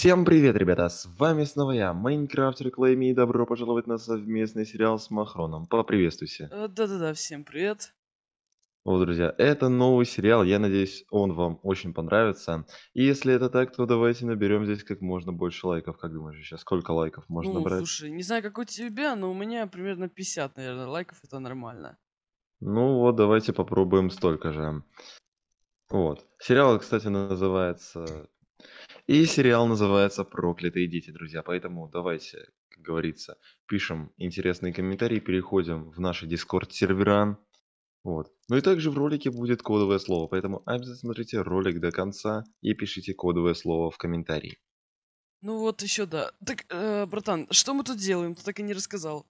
Всем привет, ребята! С вами снова я, Майнкрафтер Клейми, и добро пожаловать на совместный сериал с Махроном. Поприветствуйся. Э, да-да-да, всем привет. Вот, друзья, это новый сериал, я надеюсь, он вам очень понравится. И если это так, то давайте наберем здесь как можно больше лайков. Как думаешь, сейчас сколько лайков можно ну, набрать? слушай, не знаю, как у тебя, но у меня примерно 50, наверное, лайков, это нормально. Ну вот, давайте попробуем столько же. Вот. Сериал, кстати, называется и сериал называется «Проклятые дети», друзья. Поэтому давайте, как говорится, пишем интересные комментарии, переходим в наши дискорд-сервера. Вот. Ну и также в ролике будет кодовое слово, поэтому обязательно смотрите ролик до конца и пишите кодовое слово в комментарии. Ну вот еще да. Так, э, братан, что мы тут делаем? Ты так и не рассказал.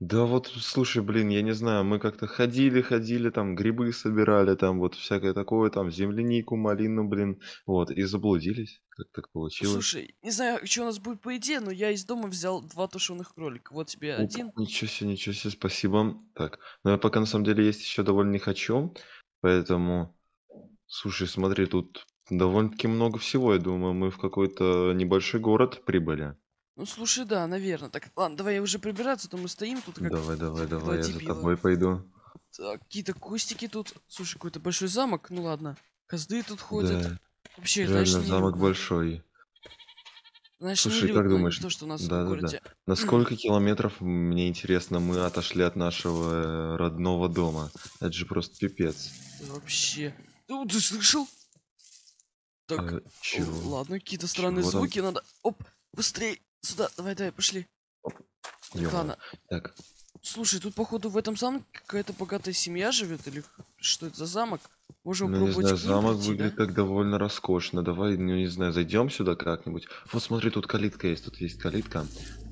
Да вот, слушай, блин, я не знаю, мы как-то ходили, ходили, там грибы собирали, там вот всякое такое, там землянику, малину, блин, вот, и заблудились, как так получилось. Слушай, не знаю, что у нас будет по идее, но я из дома взял два тушеных кролика, вот тебе Оп, один. Ничего себе, ничего себе, спасибо. Так, но ну, я пока на самом деле есть еще довольно не хочу, поэтому, слушай, смотри, тут довольно-таки много всего, я думаю, мы в какой-то небольшой город прибыли. Ну слушай, да, наверное. Так, ладно, давай я уже прибираться, то мы стоим тут как... Давай, давай, как давай, я за тобой пойду. Так, какие-то кустики тут. Слушай, какой-то большой замок, ну ладно. Козды тут ходят. Да. Вообще, Реально, знаешь, замок не... большой. Знаешь, Слушай, как ну, думаешь, то, что у нас да, в городе. Да, да. На сколько километров, мне интересно, мы отошли от нашего э, родного дома? Это же просто пипец. Да вообще. Ну, ты слышал? Так, а, чего? ладно, какие-то странные чего звуки, там? надо... Оп, быстрее. Сюда, давай, давай, пошли. Ладно. Так. Слушай, тут походу в этом замке какая-то богатая семья живет, или что это за замок? Можем ну, пробовать. Не знаю, замок прийти, выглядит да? так довольно роскошно. Давай, ну не знаю, зайдем сюда как-нибудь. Вот смотри, тут калитка есть, тут есть калитка.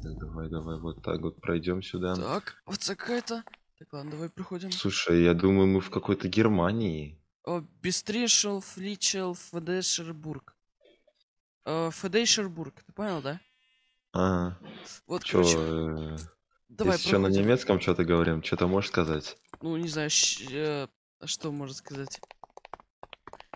давай, давай, вот так вот пройдем сюда. Так, вот какая то Так, ладно, давай проходим. Слушай, я думаю, мы в какой-то Германии. О, Бестришел, Фличел, Федешербург. Э, Федешербург, ты понял, да? А, Вот, что, короче, э, давай еще на немецком что-то говорим, что-то можешь сказать? Ну, не знаю, щ- э, а что можно сказать.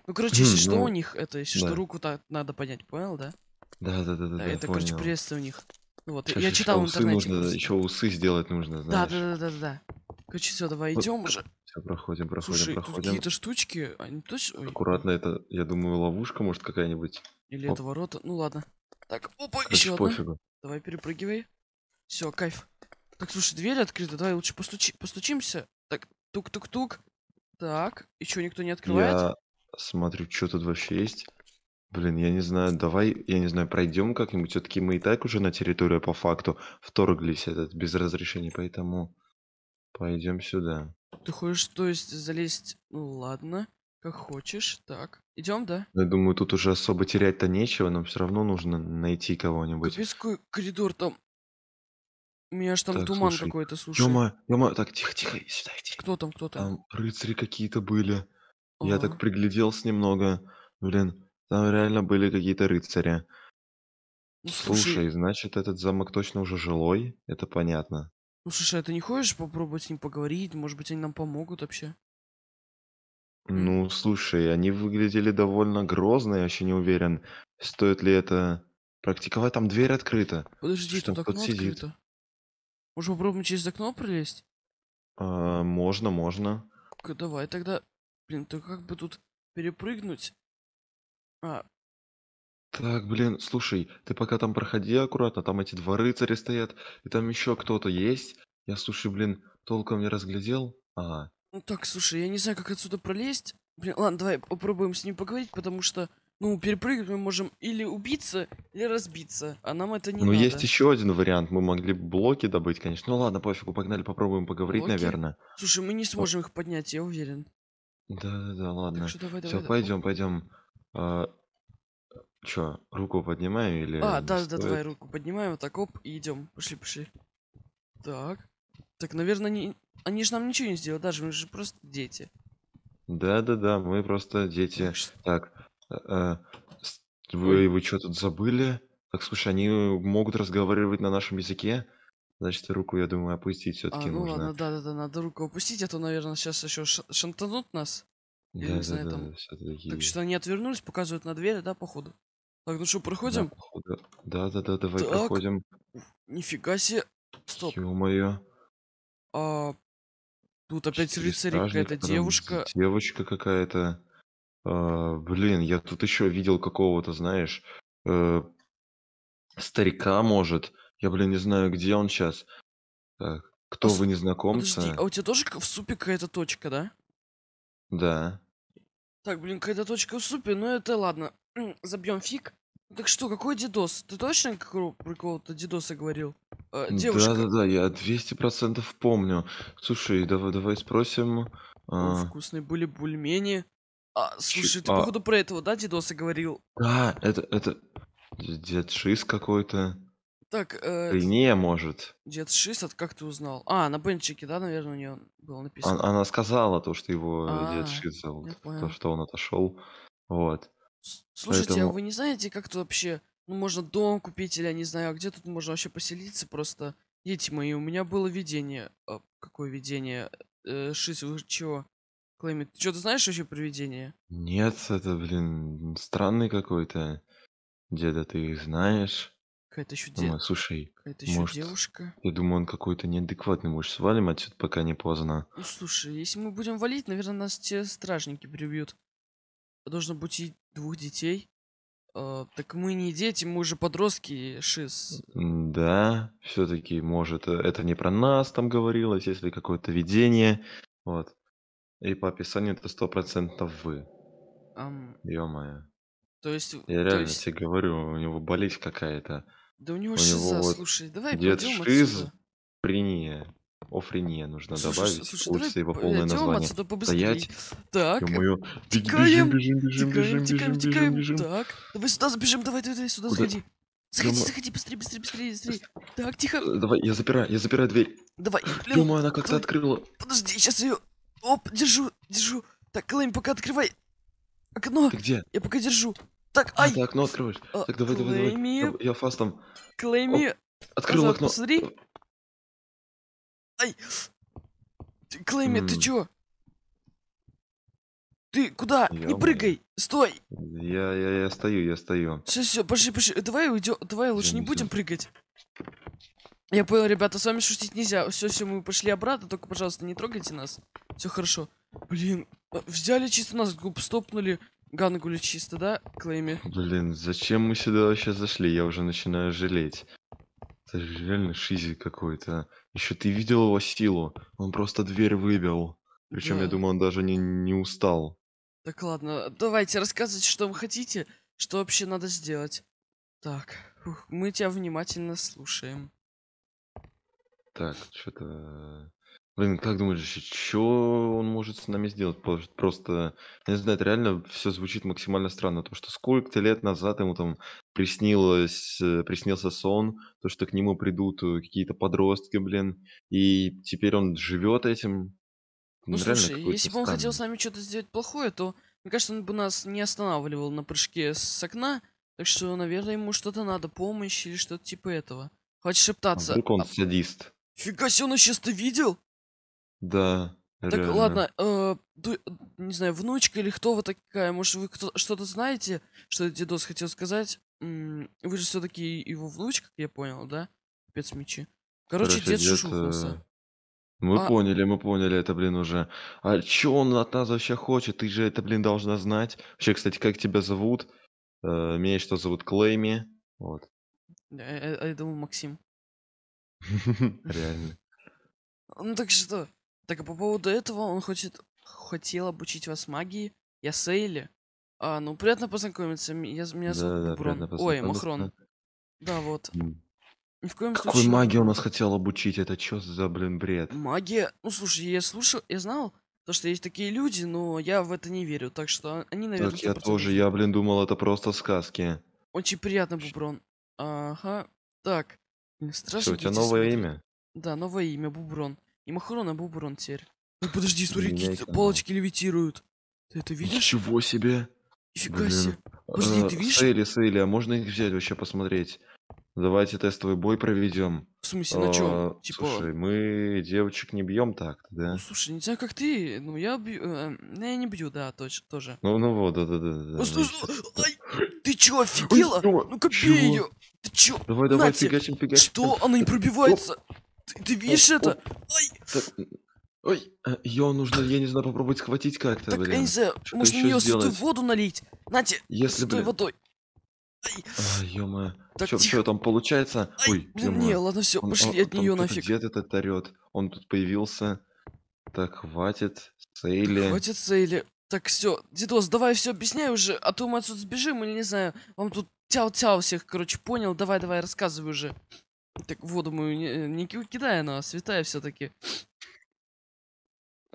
Ну, короче, если хм, что у ну, них, это, если что, руку так надо поднять, понял, да? Да, да, да, да, Да, да, это, короче, приветствие у них. Ну Вот, я читал в интернете. нужно, просто. еще усы сделать нужно, знаешь. да, да, да, да, да. Короче, все, давай Вот, идем уже. Все, проходим, проходим, Слушай, проходим. какие-то штучки, они точно... Аккуратно, это, я думаю, ловушка, может, какая-нибудь. или оп. это ворота, ну ладно. Так, опа, Это еще одна. Пофигу. Давай перепрыгивай. Все, кайф. Так, слушай, дверь открыта, давай лучше постучи, постучимся. Так, тук-тук-тук. Так, и что, никто не открывает? Я смотрю, что тут вообще есть. Блин, я не знаю, давай, я не знаю, пройдем как-нибудь. Все-таки мы и так уже на территорию по факту вторглись этот без разрешения, поэтому пойдем сюда. Ты хочешь, то есть, залезть? Ну, ладно. Как хочешь, так. Идем, да? Я думаю, тут уже особо терять-то нечего, нам все равно нужно найти кого-нибудь. Капец, какой коридор там. У меня аж там так, туман какой-то, слушай. Ёма, ёма, так, тихо, тихо, сюда иди. Кто там, кто там? Там рыцари какие-то были. А Я так пригляделся немного. Блин, там реально были какие-то рыцари. Ну, слушай, слушай, значит, этот замок точно уже жилой, это понятно. Ну, слушай, а ты не хочешь попробовать с ним поговорить? Может быть, они нам помогут вообще? Ну, слушай, они выглядели довольно грозно, я еще не уверен, стоит ли это практиковать. Там дверь открыта. Подожди, Что, тут окно сидит? открыто. Может попробуем через окно пролезть? А, можно, можно. Ка- Давай тогда. Блин, то как бы тут перепрыгнуть? А, Так, блин, слушай, ты пока там проходи аккуратно, там эти два рыцаря стоят, и там еще кто-то есть. Я, слушай, блин, толком не разглядел. Ага. Ну так, слушай, я не знаю, как отсюда пролезть. Блин, ладно, давай попробуем с ним поговорить, потому что, ну, перепрыгнуть мы можем или убиться, или разбиться. А нам это не ну, надо. Ну, есть еще один вариант. Мы могли блоки добыть, конечно. Ну, ладно, пофигу, погнали, попробуем поговорить, блоки? наверное. Слушай, мы не сможем О... их поднять, я уверен. Да-да-да, ладно. Так что давай, давай, Все, давай. пойдем, пойдем. А, Че, руку поднимаю или... А, да-да, давай руку поднимаем, вот так, оп, и идем. Пошли, пошли. Так. Так, наверное, не... они же нам ничего не сделают, даже мы же просто дети. Да-да-да, мы просто дети. Так, э, э, вы, вы что тут забыли? Так, слушай, они могут разговаривать на нашем языке? Значит, руку, я думаю, опустить все-таки а, ну нужно. ладно, да-да-да, надо руку опустить, а то, наверное, сейчас еще шантанут нас. Да, да, знаю, да, там... да, Так что они отвернулись, показывают на двери, да, походу. Так, ну что, проходим? Да, походу. да, да, да, давай так. проходим. Нифига себе. Стоп. Ё-моё. А, тут опять Четыре рыцари, какая-то там девушка. Девочка какая-то. А, блин, я тут еще видел какого-то, знаешь, э, старика, может. Я, блин, не знаю, где он сейчас. Так, кто А вы, незнакомцы? Подожди, а у тебя тоже как в супе какая-то точка, да? Да. Так, блин, какая-то точка в супе, ну это ладно. Забьем фиг. Так что, какой дедос? Ты точно про какого-то дедоса говорил? Э, девушка. Да-да-да, я 200% помню. Слушай, давай, давай спросим. О, а, Вкусные были бульмени. А, слушай, Чи- ты, а. походу, про этого, да, дедоса говорил? Да, это, это дед Шиз какой-то. Так, э, не, может. дед Шиз, от как ты узнал? А, на бенчике, да, наверное, у нее было написано. Она, она сказала то, что его А, дед Шиз зовут. Э, я понял. То, что он отошел. Вот. Слушайте, а вы не знаете, как тут вообще ну, можно дом купить, или я не знаю, а где тут можно вообще поселиться просто. Дети мои, у меня было видение. А, какое видение? Э, Шиз, вы чего? Клэми, ты что, ты знаешь вообще про видение? Нет, это, блин, странный какой-то. Деда, ты их знаешь? Какая-то еще девушка. слушай, Какая-то еще может, девушка. Я думаю, он какой-то неадекватный. Может, свалим отсюда, пока не поздно. Ну, слушай, если мы будем валить, наверное, нас те стражники прибьют. Должно быть и двух детей. Э, так мы не дети, мы уже подростки, Шиз. Да, все-таки, может, э, это не про нас там говорилось, если какое-то видение. Вот. И по описанию это сто процентов вы. Um, Ё-моё. То есть... Я реально есть... тебе говорю, у него болезнь какая-то. Да у него у шиза, него вот слушай, давай дед пойдем шиз, отсюда. При Офрения нужно слушай, добавить. Слушай, Ой, давай его э, полное идем название. отсюда Стоять. Так. Бежим, бежим, Бежим, бежим, бежим, текаем, бежим, текаем, бежим, текаем. бежим. Так, давай сюда забежим, давай, давай, давай сюда Куда? заходи. Заходи, Дома... заходи, быстрее, быстрее, быстрее, быстрее. Так, тихо. Э, давай, я запираю, я запираю дверь. Давай. Думаю, она как-то открыла. Подожди, сейчас ее. Оп, держу, держу. Так, Клэйм, пока открывай окно. Ты где? Я пока держу. Так, а, ай. А, ты окно открываешь. А, так, давай, клейми... давай, давай. Я фастом. Клейми. Оп. Открыл Назад, окно. Посмотри. Ай! Клейми, ты чё? Ты куда? Я не прыгай! Мой. Стой! Я, я, я стою, я стою. Все, все, пошли, пошли. Давай уйдем. Давай лучше не, не будем прыгать. Я понял, ребята, с вами шутить нельзя. Все, все, мы пошли обратно, только, пожалуйста, не трогайте нас. Все хорошо. Блин, а, взяли чисто нас, стопнули. Гангули чисто, да, Клейми? Блин, зачем мы сюда вообще зашли? Я уже начинаю жалеть. Это реально шизик какой-то. Еще ты видел его силу? Он просто дверь выбил. Причем, да. я думаю, он даже не, не устал. Так, ладно, давайте, рассказывать, что вы хотите, что вообще надо сделать. Так, ух, мы тебя внимательно слушаем. Так, что-то... Блин, как думаешь, что он может с нами сделать? Просто, не знаю, это реально все звучит максимально странно. То, что сколько-то лет назад ему там приснилось, э, приснился сон, то, что к нему придут э, какие-то подростки, блин, и теперь он живет этим. Ну, реально слушай, какой-то если бы он хотел с нами что-то сделать плохое, то, мне кажется, он бы нас не останавливал на прыжке с окна. Так что, наверное, ему что-то надо, помощь или что-то типа этого. Хватит А шептаться. вдруг он А, садист? Фига себе, он сейчас то видел? Да, Так, реально. ладно, э, не знаю, внучка или кто вы такая? Может, вы кто- что-то знаете, что дедос хотел сказать? вы же все-таки его внучка, как я понял, да? Капец мечи. Короче, Короче, дед дед... э, Мы А, поняли, мы поняли это, блин, уже. А чё он от нас вообще хочет? Ты же это, блин, должна знать. Вообще, кстати, как тебя зовут? Э, меня что зовут Клейми. Вот. э, э, а я думал, Максим. Реально. Ну так что? Так, а по поводу этого, он хочет, хотел обучить вас магии. Я Сейли. А, ну, приятно познакомиться. Я, меня зовут да, Буброн. Да, Ой, Махрон. Да, вот. Ни в коем Какой случае... магии он нас хотел обучить? Это чё за, блин, бред? Магия? Ну, слушай, я слушал, я знал, то, что есть такие люди, но я в это не верю. Так что они, наверное... Так я тоже, я, блин, думал, это просто сказки. Очень приятно, Буброн. Ага. Так. Страшно. Что, у тебя новое смотреть. имя? Да, новое имя, Буброн. И Махрона был урон теперь. Ой, подожди, смотри, какие то палочки левитируют. Ты это видишь? Ничего себе. Нифига себе. Подожди, а, ты видишь? Сейли, Сейли, а можно их взять вообще посмотреть? Давайте тестовый бой проведем. В смысле, на чем? А, типа... Слушай, мы девочек не бьем так, да? Ну, слушай, не знаю как ты. Ну, я бью... Э, ну, я не бью, да, точно, тоже. Ну, ну вот, да-да-да. Ты чё, офигела? Ну, копей ее. Ты чё? Давай, давай, фигачим, фигачим. Что? Она не пробивается. Ты, ты видишь о, это? О, Ой! Так, Ой, э, ее нужно, я не знаю, попробовать схватить как-то, так, блин. Я не знаю, может на нее сухую воду налить? Нате, Если, блин... водой. А, ё-моё. Так, чё, там получается? Ай, Ой, блин, не, ладно, все, пошли он, от нее нафиг. Дед этот орёт, он тут появился. Так, хватит, Сейли. Так, хватит, Сейли. Так, все, дедос, давай все объясняй уже, а то мы отсюда сбежим, или не знаю, вам тут тяу-тяу всех, короче, понял, давай-давай, рассказывай уже. Так, воду мою не, э, не кидай, она святая все-таки.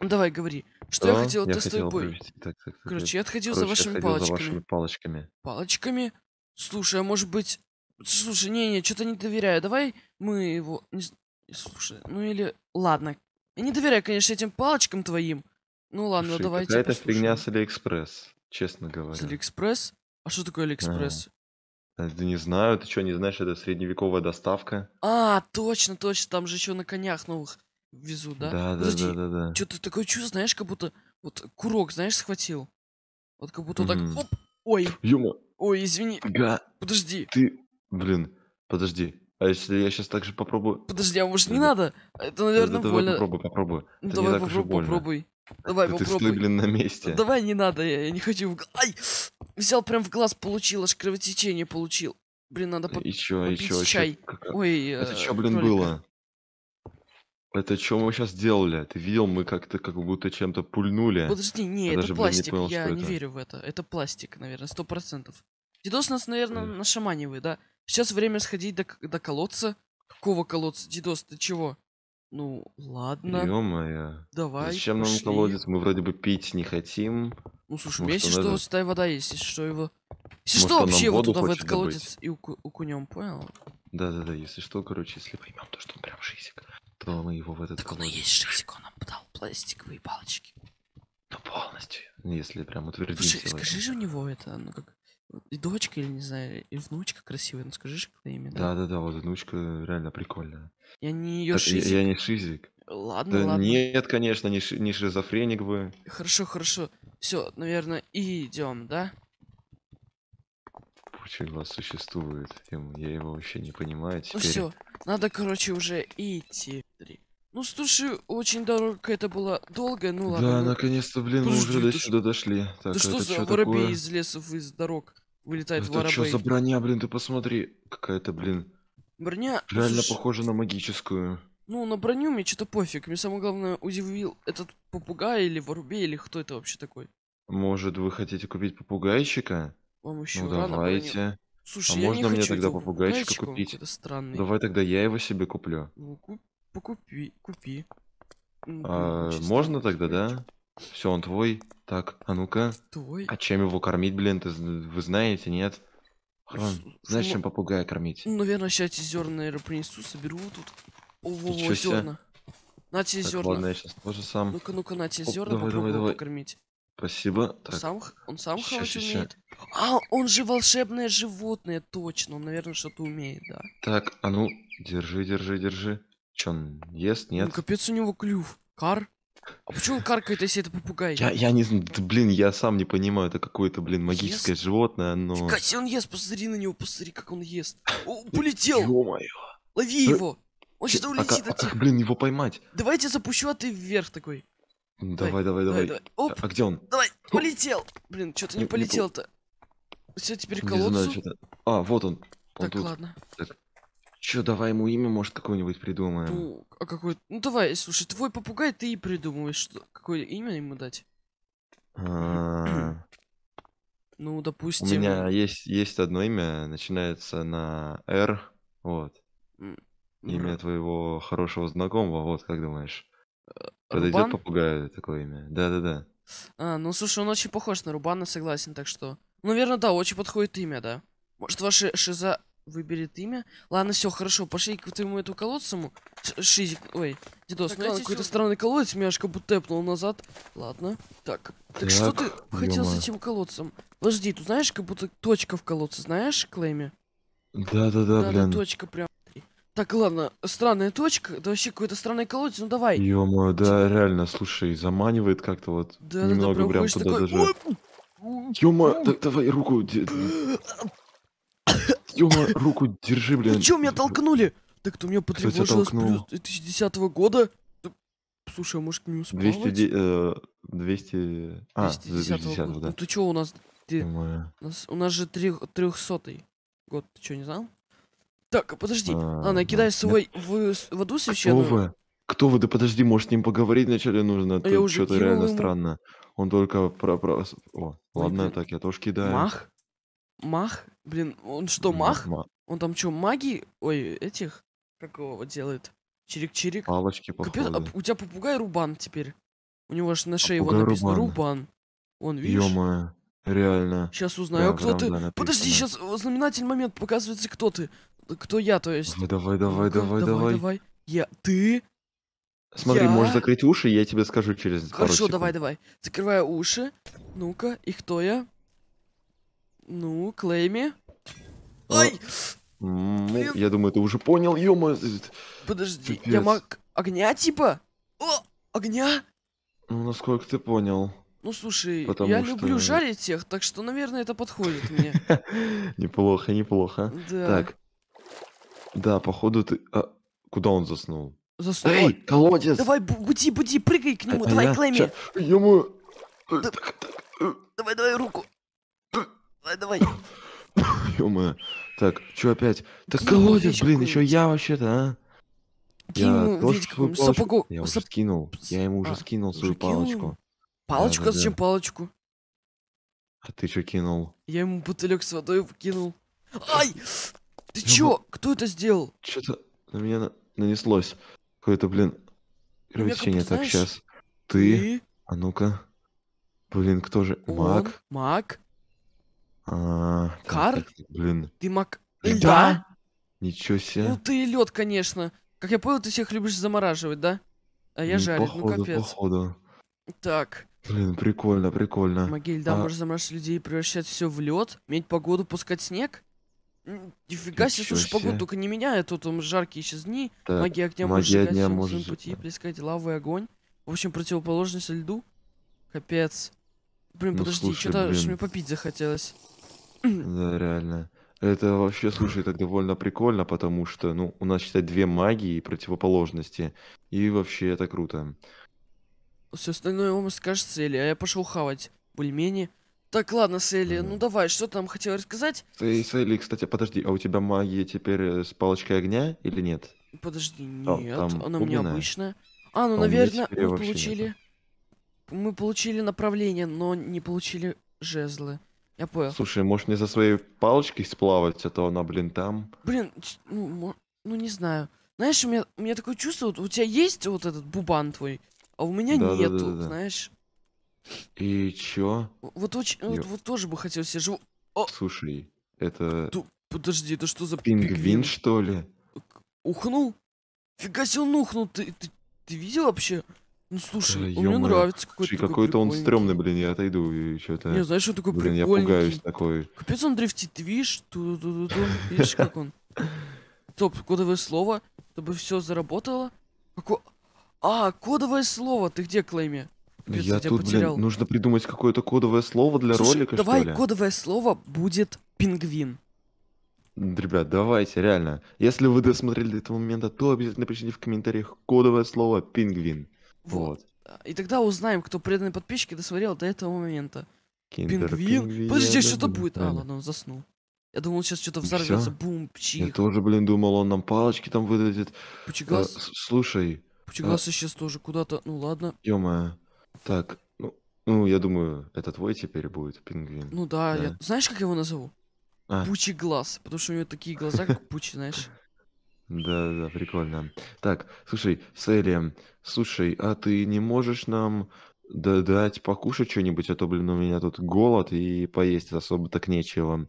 Ну, давай, говори. Что, что? я хотел я хотел бой? Так, так, так, Короче, я отходил Короче, за вашими отходил палочками. За вашими палочками. Палочками? Слушай, а может быть... Слушай, не-не, что-то не доверяю. Давай мы его... Слушай, ну или... Ладно. Я не доверяю, конечно, этим палочкам твоим. Ну ладно, Слушай, давайте какая-то фигня с Алиэкспресс, честно говоря. С Алиэкспресс? А что такое Алиэкспресс? А, Э, да не знаю, ты что, не знаешь, это средневековая доставка? А, точно, точно, там же еще на конях новых везу, да? Да, да, Подожди, да, да, да. Что-то такое чувство, знаешь, как будто вот курок, знаешь, схватил. Вот как будто вот Мгм. так, оп, ой, Юма, ой, извини, га, подожди, ты, блин, подожди. А если я сейчас так же попробую? подожди, а может не Да- надо? Это, наверное, да- давай больно. попробуй, попробуй. Ну, Это давай попробуй, попробуй. Давай, да попробуй. Ты слыблен на месте. Давай, не надо, я, я не хочу в... Ай! Взял прям в глаз, получил, аж кровотечение получил. Блин, надо поп... еще, попить еще, чай. Еще. Ой, э, Это э, что, блин, кролика. было? Это что мы сейчас делали? Ты видел, мы как-то как будто чем-то пульнули. Подожди, не, я это даже, пластик, блин, не понял, я не это. верю в это. Это пластик, наверное, сто процентов. Дидос нас, наверное, на шаманивает, да? Сейчас время сходить до, до колодца. Какого колодца? Дидос, ты чего? Ну, ладно. Ё-моё. Давай, Зачем нам пошли. колодец? Мы вроде бы пить не хотим. Ну, слушай, Может, если что, даже... вода есть, если что его... Если Может, что, вообще его туда в этот добыть? колодец и уку укунем, понял? Да-да-да, если что, короче, если поймем то, что он прям шизик, то мы его в этот так колодец... он есть шизик, он нам дал пластиковые палочки. Ну, полностью, если прям утвердить. Слушай, скажи же у него это, ну как... И дочка, или не знаю, и внучка красивая, ну скажи же имя. Да, да, да, вот внучка реально прикольная. Я не ее шизик. Я, я не шизик. Ладно, да ладно. Нет, конечно, не, ши, не шизофреник вы. Хорошо, хорошо. Все, наверное, идем, да? Путин вас существует. Я его вообще не понимаю ну, теперь. Ну все, надо, короче, уже идти. Ну, слушай, очень дорога это была долгая, ну ладно. Да, ну. наконец-то, блин, Подожди, мы уже до сюда дошли. Так, да а что за воробей такое? из лесов, из дорог? вылетает ну, Это что за броня, блин, ты посмотри. Какая-то, блин. Броня... Реально Слушай... похожа на магическую. Ну, на броню мне что-то пофиг. Мне самое главное удивил этот попугай или воробей, или кто это вообще такой. Может, вы хотите купить попугайщика? Вам еще ну, рано давайте. Броню. Слушай, а я можно не мне хочу тогда попугайчика, купить? Он странный. Давай тогда я его себе куплю. Ну, куп... покупи, купи. Ну, а, можно тогда, да? Все, он твой. Так, а ну-ка. Твой? А чем его кормить, блин? Ты, вы знаете, нет? Хрон. С знаешь, чем попугая кормить? Наверное, сейчас эти зерна наверное, принесу, соберу тут. Ого, зерна. На тебе зерна. Ладно, я сейчас тоже сам. Ну-ка, ну-ка, на тебе зерна, давай, давай, давай. покормить. Спасибо. Так. Сам, он сам хорошо умеет. А, он же волшебное животное, точно. Он, наверное, что-то умеет, да. Так, а ну, держи, держи, держи. Че он ест, нет? Ну, капец у него клюв. Кар? А почему он каркает, если это попугай? Я, я не знаю, блин, я сам не понимаю, это какое-то, блин, магическое ест? животное, но... Катя, он ест, посмотри на него, посмотри, как он ест. О, полетел! Ё-моё! Лови э, его! Он сейчас улетит а, а, от тебя. А, блин, его поймать? Давайте запущу, а ты вверх такой. Давай, давай, давай. давай. Оп. А где он? Давай, полетел! Блин, что-то не полетел-то. Все, теперь колодцу. Знаю, а, вот он. он так, тут. ладно. Так, Че, давай ему имя, может, какое-нибудь придумаем. Ну, а какое? Ну, давай, слушай, твой попугай ты и придумываешь. Что... Какое имя ему дать? ну, допустим... У меня есть, есть одно имя, начинается на R, вот. Имя твоего хорошего знакомого, вот, как думаешь? Э, Подойдет попугаю такое имя? Да-да-да. А, ну, слушай, он очень похож на Рубана, согласен, так что... наверное, ну, да, очень подходит имя, да. Может, ваши шиза... Выберет имя. Ладно, все, хорошо, пошли к твоему эту колодцему. Шизик, ой, дедос, так, ну какой-то сюда. странный колодец, меня аж как будто тэпнул назад. Ладно, так. Так, так что ты ё хотел с этим колодцем? Подожди, ты знаешь, как будто точка в колодце, знаешь, Клейме? Да-да-да, да, блин. точка прям. Так, ладно, странная точка, да вообще какой-то странный колодец, ну давай. Ё-моё, да, типа реально, слушай, заманивает как-то вот. Да, немного да, да, прям туда такой... даже. Ё-моё, так давай руку. Ёма, руку держи, блин. Вы меня толкнули? Так то ты меня потревожила с плюс 2010 года. Слушай, а может не успел? 200... Э, 200... А, 210 года. Ну ты чё у нас... Ты... У, нас у нас же 3... 300 год, ты чё, не знал? Так, а подожди. А, а накидай свой в воду а священную. Кто вы? Кто вы? Да подожди, может с ним поговорить вначале нужно? А я что-то реально странно. Он только про... про... О, ладно, так я тоже кидаю. Мах? Мах? Блин, он что, мах? мах? Он там что, маги? Ой, этих? Какого делает? Чирик-чирик. Палочки, Капец, а у тебя попугай Рубан теперь. У него аж на шее его написано Рубан. Рубан. Он, видишь? ё реально. Сейчас узнаю, да, кто ты. написано. Подожди, сейчас знаменательный момент показывается, кто ты. Кто я, то есть. давай, давай, давай, давай, давай. Давай, Я, ты? Смотри, я... можешь закрыть уши, я тебе скажу через Хорошо, пару давай, давай. Закрываю уши. Ну-ка, и кто я? Ну, клейми. А, Ой. Ну, я думаю, ты уже понял, ё Подожди, Пипец. я маг огня типа? О, огня? Ну, насколько ты понял. Ну, слушай, Потому я что... люблю жарить тех, так что, наверное, это подходит мне. Неплохо, неплохо. Да. Так. Да, походу ты... А, куда он заснул? Заснул. Эй, колодец! Давай, буди, буди, прыгай к нему, а, давай, а я... клейми. Ё-моё. Э, да... Э. Давай, давай руку. Давай, давай. ё Так, что опять? Так Кинь колодец, блин, еще я вообще-то, а? Кинь я ветку, сапогу. Я уже Сап... скинул. Я ему уже а, скинул свою кинул? палочку. Палочку? Да, да, Зачем да. палочку? А ты что кинул? Я ему бутылек с водой кинул. Э, Ай! Ты я ну чё? Кто это сделал? Что-то на меня на... нанеслось. Какое-то, блин, кровотечение. Так, сейчас. Ты? И... А ну-ка. Блин, кто же? Он? Маг? Маг? А, Кар? блин. Ты мак... Льда? Ничего себе. Ну ты лед, конечно. Как я понял, ты всех любишь замораживать, да? А я Ну, ну походу, капец. походу. Так, Блин, прикольно, прикольно. Маги а льда можешь замораживать людей и превращать все в лед? Менять погоду, пускать снег? Нифига себе, Ничего слушай, погоду только не меняй, а то там жаркие сейчас дни. Так, Магия огня может магия сжигать дня солнце пути, плескать лаву и огонь. В общем, противоположность льду. Капец. Блин, ну, подожди, что-то мне попить захотелось. Да, реально. Это вообще, слушай, это довольно прикольно, потому что, ну, у нас, считай, две магии и противоположности. И вообще это круто. Все остальное вам скажешь, Селия, а я пошел хавать бульмени. Так, ладно, Селия, ну давай, что там хотел рассказать? Ты, Селия, кстати, подожди, а у тебя магия теперь э, с палочкой огня или нет? Подожди, нет, а, она у меня обычная. А, ну, а наверное, мы получили... Нету. Мы получили направление, но не получили жезлы. Я понял. Слушай, может не за своей палочкой сплавать, а то она, блин, там. Блин, ну, ну не знаю. Знаешь, у меня, у меня такое чувство, вот у тебя есть вот этот бубан твой, а у меня да, нету, да, да, да. знаешь. И чё? Вот очень, ну, вот, вот тоже бы хотел себе жив... О! Слушай, это... Ту... Подожди, это что за пингвин? Пингвин, что ли? Ухнул? Фига себе он ухнул, ты, ты, ты видел вообще? Ну слушай, э, Ё мне нравится какой-то какой-то он стрёмный, блин, я отойду и что-то. Не, знаешь, что такой блин, прикольный. я пугаюсь такой. Капец, он дрифтит, видишь, ту -ту -ту -ту. видишь, как он. Стоп, кодовое слово, чтобы все заработало. Какое... А, кодовое слово, ты где, Клейми? Капец, я, я тут, потерял. блин, нужно придумать какое-то кодовое слово для слушай, ролика, давай что ли? кодовое слово будет пингвин. Ребят, давайте, реально. Если вы досмотрели до этого момента, то обязательно пишите в комментариях кодовое слово «пингвин». Вот. И тогда узнаем, кто преданный подписчики досмотрел до этого момента. пингвин? пингвин? Подожди, что-то будет. А, ладно, он заснул. Я думал, сейчас что-то взорвется. Бум, пчих. Я тоже, блин, думал, он нам палочки там выдадет. Пучегас? Э, слушай. Пучегас а сейчас тоже куда-то... Ну ладно. ё Так, ну, ну, я думаю, это твой теперь будет пингвин. Ну да, я... Знаешь, как его назову? А. Пучеглаз, потому что у него такие глаза, как пучи, знаешь. Да, да, прикольно. Так, слушай, Селия, слушай, а ты не можешь нам дать покушать что-нибудь, а то, блин, у меня тут голод и поесть особо так нечего.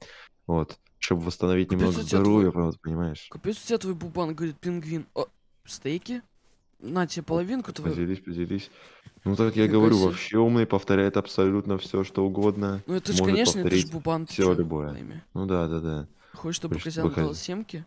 Вот, чтобы восстановить Капец немного у здоровья, твой- правда, понимаешь? Капец у тебя твой бубан, говорит пингвин. О, стейки? На тебе половинку твою. Поделись, поделись. Ну так я Нифига говорю, себе. вообще умный повторяет абсолютно все, что угодно. Ну это же, конечно, это же бубан. ты всё чё, любое. Ну да, да, да. Хочешь, чтобы Хочешь, козян дал козя- семки?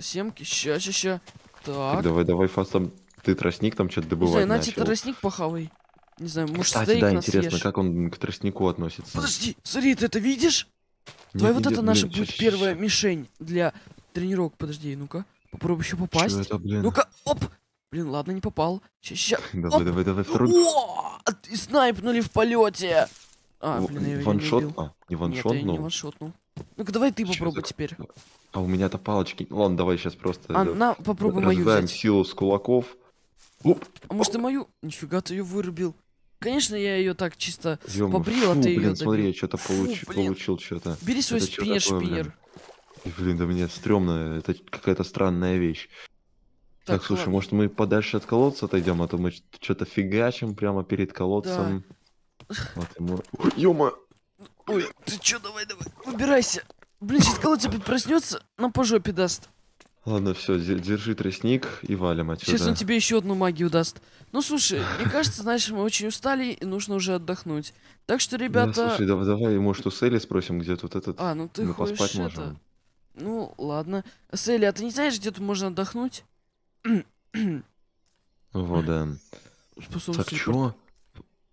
Семки, ща, ща, ща. Так. так давай, давай, фастом. Ты тростник там что-то добывать Не знаю, Нати, тростник похавай. Не знаю, может, Кстати, стейк да, интересно, съешь. как он к тростнику относится. Подожди, смотри, ты это видишь? Нет, Давай вот это наша блин, будет щас, первая щас. мишень для тренировок. Подожди, ну-ка. Попробуй еще попасть. Ну-ка, оп! Блин, ладно, не попал. Ща, ща. Давай, оп. давай, давай, второй. О! Ты снайпнули в полете. А, блин, я его не Ваншот? А, не ваншот, Нет, я не ваншотнул. Ну-ка, давай ты попробуй так? теперь. А у меня-то палочки. Ладно, давай сейчас просто... А, да, на, попробуй мою взять. силу с кулаков. Оп, а может ты мою? Нифига ты ее вырубил. Конечно, я ее так чисто Ё побрил, а ты ее добил. смотри, я что-то получ... получил что-то. Бери свой это спиннер, Блин? да мне стрёмно. Это какая-то странная вещь. Так, так слушай, ладно. может мы подальше от колодца отойдем, а то мы что-то фигачим прямо перед колодцем. Да. Вот ему... Ё-моё! Ой, ты чё, давай, давай, убирайся. Блин, сейчас колодец опять проснется, нам по жопе даст. Ладно, все, держи тростник и валим отсюда. Сейчас он тебе еще одну магию даст. Ну, слушай, мне кажется, знаешь, мы очень устали и нужно уже отдохнуть. Так что, ребята... Да, слушай, давай, давай, может, у Сели спросим, где тут этот... А, ну ты мы хочешь поспать это... можем. Ну, ладно. Сели, а ты не знаешь, где тут можно отдохнуть? Вот, да. Так, чё?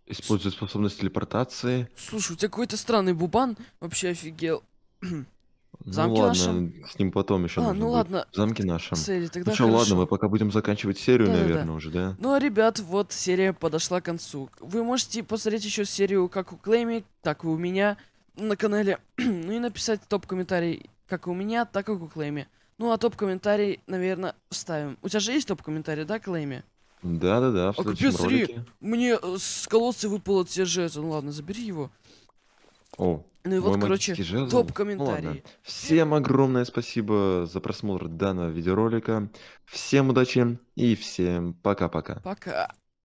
Использует способность телепортации. Слушай, у тебя какой-то странный бубан. Вообще офигел. Ну Замки ладно, нашим? с ним потом еще. А, ну ладно. Замки наши. Цели, тогда ну что, хорошо. ладно, мы пока будем заканчивать серию, да, наверное, да, уже, да? Ну а, ребят, вот серия подошла к концу. Вы можете посмотреть еще серию как у Клейми, так и у меня на канале. ну и написать топ-комментарий как у меня, так и у Клейми. Ну а топ-комментарий, наверное, ставим. У тебя же есть топ-комментарий, да, Клейми? Да-да-да, в а капец, Смотри, мне э, с колодца выпало те жетон. Ладно, забери его. О, ну и вот, короче, топ-комментарий. Ну, Всем огромное спасибо за просмотр данного видеоролика. Всем удачи и всем пока-пока. Пока. -пока. пока.